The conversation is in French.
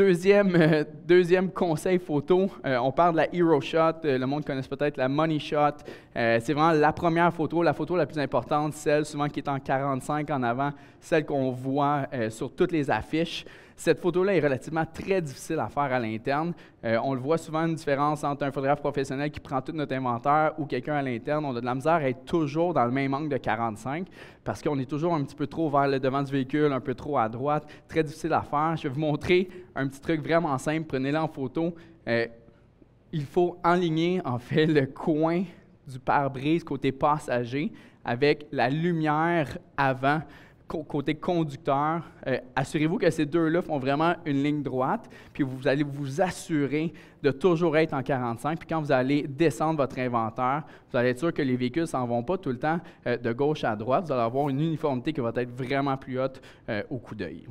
Euh, deuxième, conseil photo, euh, on parle de la Hero Shot, euh, le monde connaît peut-être la Money Shot. c'est vraiment la première photo, la photo la plus importante, celle souvent qui est en 45 en avant, celle qu'on voit sur toutes les affiches. Cette photo-là est relativement très difficile à faire à l'interne. Euh, on le voit souvent, une différence entre un photographe professionnel qui prend tout notre inventaire ou quelqu'un à l'interne. On a de la misère à être toujours dans le même angle de 45 parce qu'on est toujours un petit peu trop vers le devant du véhicule, un peu trop à droite. Très difficile à faire. Je vais vous montrer un petit truc vraiment simple. Prenez-le en photo. Euh, il faut enligner, en fait, le coin du pare-brise côté passager avec la lumière avant côté conducteur, euh, assurez-vous que ces deux-là font vraiment une ligne droite, puis vous allez vous assurer de toujours être en 45. Puis quand vous allez descendre votre inventaire, vous allez être sûr que les véhicules ne s'en vont pas tout le temps euh, de gauche à droite. Vous allez avoir une uniformité qui va être vraiment plus haute euh, au coup d'œil.